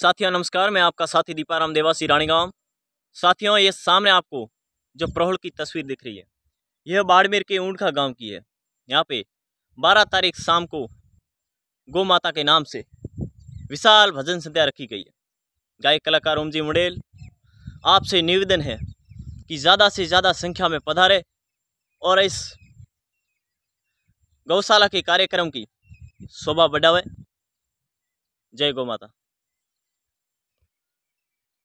साथियों नमस्कार मैं आपका साथी दीपाराम देवासी रानीगांव साथियों ये सामने आपको जो प्रहोल की तस्वीर दिख रही है यह बाड़मेर के ऊंटखा गांव की है यहाँ पे 12 तारीख शाम को गौ माता के नाम से विशाल भजन संध्या रखी गई है गायक कलाकार ओमजी मुंडेल आपसे निवेदन है कि ज़्यादा से ज़्यादा संख्या में पधारे और इस गौशाला के कार्यक्रम की शोभा बढ़ावे जय गौ माता